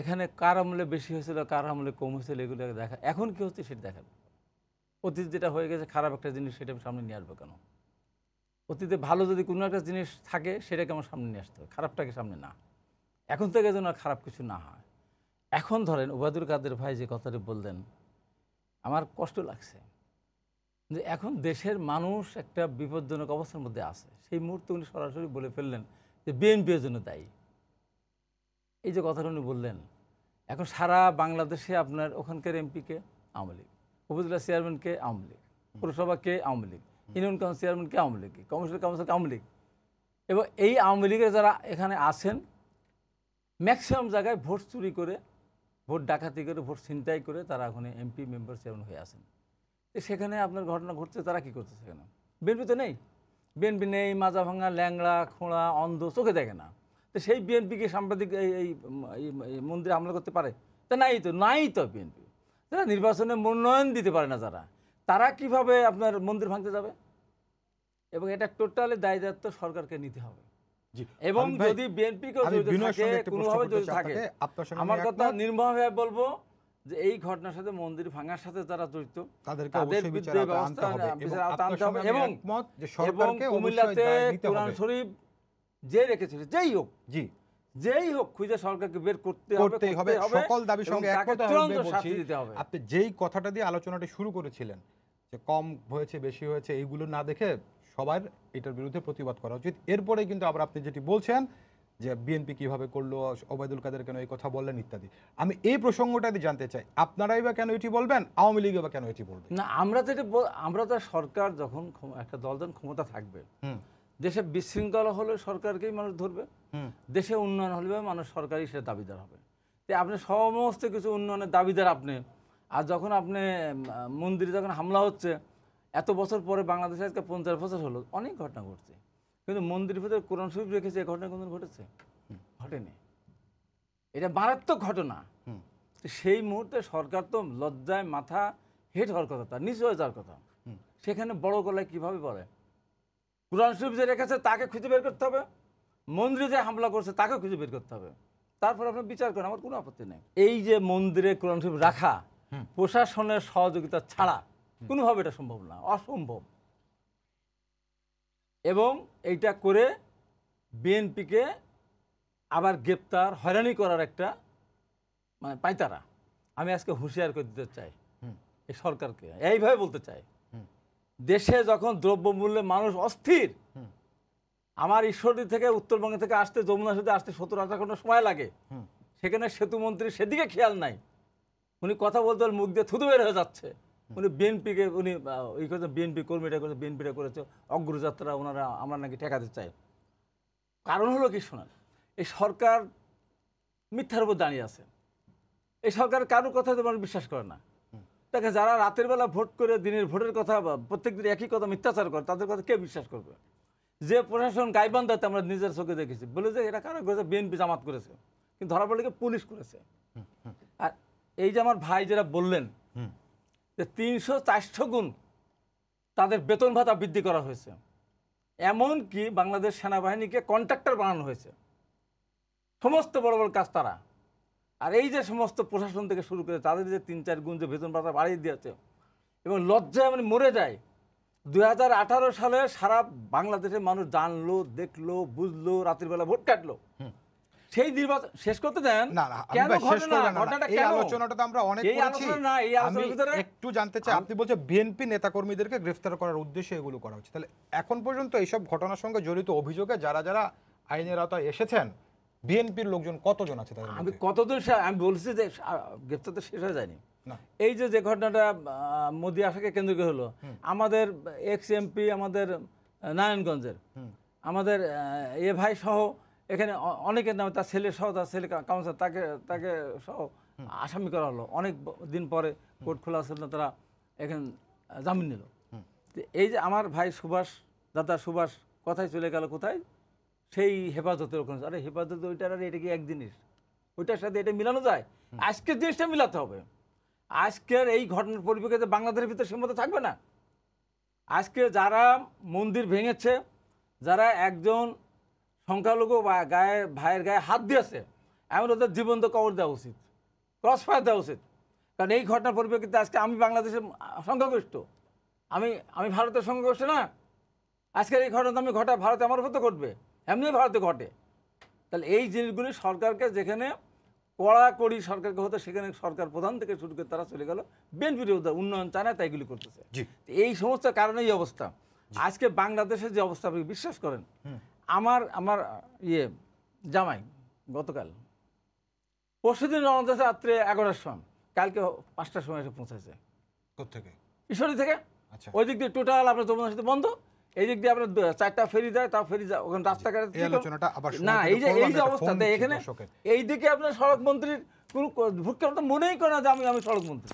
এখানে কার আমলে বেশি হয়েছিল কার আমলে কম হয়েছিল এগুলো দেখা এখন কী হচ্ছে সেটা দেখাবে অতীত যেটা হয়ে গেছে খারাপ একটা জিনিস সেটা আমি সামনে নিয়ে আসবো কেন অতীতে ভালো যদি কোনো একটা জিনিস থাকে সেটাকে আমার সামনে নিয়ে আসতে হবে খারাপটাকে সামনে না এখন থেকে যেন খারাপ কিছু না হয় এখন ধরেন ওবায়দুল কাদের ভাই যে কথাটি বললেন আমার কষ্ট লাগছে যে এখন দেশের মানুষ একটা বিপজ্জনক অবস্থার মধ্যে আছে সেই মুহূর্তে উনি সরাসরি বলে ফেললেন যে বিএনপির জন্য দায়ী এই যে কথাটা উনি বললেন এখন সারা বাংলাদেশে আপনার ওখানকার এমপিকে আওয়ামী লীগ উপজেলা চেয়ারম্যানকে আওয়ামী লীগ পুরসভাকে আওয়ামী লীগ ইউনিয়ন কাউন্সিল চেয়ারম্যানকে আওয়ামী লীগ কমিশনার কাউন্সিলকে আওয়ামী লীগ এবং এই আওয়ামী লীগের যারা এখানে আছেন ম্যাক্সিমাম জায়গায় ভোট চুরি করে ভোট ডাকাতি করে ভোট ছিনতাই করে তারা ওখানে এমপি মেম্বার চেয়ারম্যান হয়ে আসেন সেখানে আপনার ঘটনা ঘটছে তারা কি করছে সেখানে বিএনপি তো নেই বিএনপি নেই মাজা ভাঙা ল্যাংড়া খোঁড়া অন্ধ চোখে দেখে না তো সেই বিএনপিকে সাম্প্রতিক এই মন্দিরে হামলা করতে পারে তা নাই তো নাই তো বিএনপি তারা নির্বাচনে মনোনয়ন দিতে পারে না যারা তারা কিভাবে আপনার মন্দির ভাঙতে যাবে এবং এটা টোটালি দায় দায়িত্ব সরকারকে নিতে হবে এবং যদি বিএনপি কোনোভাবে যদি থাকে আমার কথা নির্মমভাবে বলবো যে এই ঘটনার সাথে মন্দির ভাঙার সাথে যারা জড়িত তাদের বিরুদ্ধে ব্যবস্থা এবং কুমিল্লাতে কোরআন শরীফ যে রেখেছিল যেই হোক জি যেই হোক খুঁজে সরকারকে বের করতে করতে হবে সকল দাবির সঙ্গে আপনি যেই কথাটা দিয়ে আলোচনাটা শুরু করেছিলেন যে কম হয়েছে বেশি হয়েছে এইগুলো না দেখে সবার এটার বিরুদ্ধে প্রতিবাদ করা উচিত এরপরে কিন্তু আবার আপনি যেটি বলছেন যে বিএনপি কিভাবে করলো ওবায়দুল কাদের কেন এই কথা বললেন ইত্যাদি আমি এই দিয়ে জানতে চাই আপনারাই বা কেন এটি বলবেন আওয়ামী লীগ বা কেন এটি বলবেন না আমরা তো আমরা তো সরকার যখন একটা দল যখন ক্ষমতা থাকবে দেশে বিশৃঙ্খলা হলে সরকারকেই মানুষ ধরবে দেশে উন্নয়ন হলে মানুষ সরকারই সেটা দাবিদার হবে তো আপনি সমস্ত কিছু উন্নয়নের দাবিদার আপনি আর যখন আপনি মন্দিরে যখন হামলা হচ্ছে এত বছর পরে বাংলাদেশে আজকে পঞ্চাশ বছর হলো অনেক ঘটনা ঘটছে কিন্তু মন্দিরের ভিতরে কোরআন শরীফ রেখেছে এ ঘটনা কোনদিন ঘটেছে ঘটেনি এটা মারাত্মক ঘটনা সেই মুহূর্তে সরকার তো লজ্জায় মাথা হেট হওয়ার কথা তার নিচু হয়ে যাওয়ার কথা সেখানে বড় গলায় কীভাবে বলে কোরআন শরীফ যে রেখেছে তাকে খুঁজে বের করতে হবে মন্দিরে যে হামলা করছে তাকে খুঁজে বের করতে হবে তারপর আপনি বিচার করেন আমার কোনো আপত্তি নেই এই যে মন্দিরে কোরআন শরীফ রাখা প্রশাসনের সহযোগিতা ছাড়া কোনোভাবে এটা সম্ভব না অসম্ভব এবং এইটা করে বিএনপিকে আবার গ্রেপ্তার হয়রানি করার একটা মানে পাইতারা আমি আজকে হুঁশিয়ার করে দিতে চাই এই সরকারকে এইভাবে বলতে চাই দেশে যখন দ্রব্যমূল্যে মানুষ অস্থির আমার ঈশ্বরদী থেকে উত্তরবঙ্গ থেকে আসতে যমুনা সেতু আসতে সত্তর হাজার ঘন্টা সময় লাগে সেখানে সেতু মন্ত্রী সেদিকে খেয়াল নাই উনি কথা বলতে মুখ দিয়ে থুতু বের হয়ে যাচ্ছে উনি বিএনপিকে উনি ওই করেছে বিএনপি কর্মীটা করেছে বিএনপিটা করেছে অগ্রযাত্রা ওনারা আমরা নাকি ঠেকাতে চাই কারণ হলো কি শোনার এই সরকার মিথ্যার উপর দাঁড়িয়ে আছে এই সরকার কারোর কথা তোমার বিশ্বাস করে না দেখেন যারা রাতের বেলা ভোট করে দিনের ভোটের কথা প্রত্যেক দিন একই কথা মিথ্যাচার করে তাদের কথা কে বিশ্বাস করবে যে প্রশাসন গাইবান্ধাতে আমরা নিজের চোখে দেখেছি বলে যে এটা কারা করেছে বিএনপি জামাত করেছে কিন্তু ধরা পড়লে পুলিশ করেছে আর এই যে আমার ভাই যারা বললেন যে তিনশো চারশো গুণ তাদের বেতন ভাতা বৃদ্ধি করা হয়েছে এমন কি বাংলাদেশ সেনাবাহিনীকে কন্ট্রাক্টর বানানো হয়েছে সমস্ত বড় বড় কাজ তারা আর এই যে সমস্ত প্রশাসন থেকে শুরু করে তাদের যে তিন চার গুণ যে বেতন ভাতা বাড়িয়ে দিয়েছে এবং লজ্জায় মানে মরে যায় দু সালে সারা বাংলাদেশের মানুষ জানলো দেখলো বুঝলো রাতের বেলা ভোট কাটলো সেই নির্বাচন শেষ করতে দেন একটু জানতে চাই আপনি বলছেন বিএনপি নেতাকর্মীদেরকে গ্রেফতার করার উদ্দেশ্যে এগুলো করা হচ্ছে তাহলে এখন পর্যন্ত এইসব ঘটনার সঙ্গে জড়িত অভিযোগে যারা যারা আইনের আওতায় এসেছেন বিএনপির লোকজন কতজন আছে তাদের আমি কতদিন আমি বলছি যে গ্রেপ্তার তো শেষ হয়ে যায়নি এই যে যে ঘটনাটা মোদী আসাকে কেন্দ্র করে হলো আমাদের এক্স এমপি আমাদের নারায়ণগঞ্জের আমাদের এ ভাই সহ এখানে অনেকের নামে তার ছেলে সহ তার ছেলে কাউন্সিলর তাকে তাকে সহ আসামি করা হলো অনেক দিন পরে কোর্ট খোলা ছিল না তারা এখানে জামিন নিল এই যে আমার ভাই সুভাষ দাদা সুভাষ কথায় চলে গেল কোথায় সেই হেফাজতের ওখানে আরে হেফাজত ওইটার আর এটা কি এক জিনিস ওইটার সাথে এটা মিলানো যায় আজকের জিনিসটা মিলাতে হবে আজকের এই ঘটনার পরিপ্রেক্ষিতে বাংলাদেশের ভিতরে সীমান্ত থাকবে না আজকে যারা মন্দির ভেঙেছে যারা একজন সংখ্যালঘু বা গায়ে ভাইয়ের গায়ে হাত দিয়েছে এমন ওদের জীবন্ত কবর দেওয়া উচিত ক্রস ফায়ার দেওয়া উচিত কারণ এই ঘটনার পরিপ্রেক্ষিতে আজকে আমি বাংলাদেশের সংখ্যাগরিষ্ঠ আমি আমি ভারতের সংখ্যাগরিষ্ঠ না আজকের এই ঘটনা আমি ঘটা ভারতে আমার উপর তো ঘটবে এমনি ভারতে ঘটে তাহলে এই জিনিসগুলি সরকারকে যেখানে কড়াকড়ি সরকারকে হতো সেখানে সরকার প্রধান থেকে শুরু করে তারা চলে গেল বিএনপির উন্নয়ন চায় না তাইগুলি করতেছে এই সমস্ত কারণেই অবস্থা আজকে বাংলাদেশের যে অবস্থা আপনি বিশ্বাস করেন আমার আমার ইয়ে জামাই গতকাল পরশুদিন রওনা রাত্রে এগারোটার সময় কালকে পাঁচটার সময় এসে পৌঁছেছে কোথেকে ঈশ্বরী থেকে আচ্ছা ওই দিক দিয়ে টোটাল আপনার যমুনা সেতু বন্ধ এই দিক দিয়ে আপনার চারটা ফেরি যায় তাও ফেরি যায় ওখানে রাস্তাঘাট না এই যে এই যে অবস্থা এখানে এই দিকে আপনার সড়ক মন্ত্রীর কোনো ভূক্ষেপ তো মনেই করে না যে আমি আমি সড়ক মন্ত্রী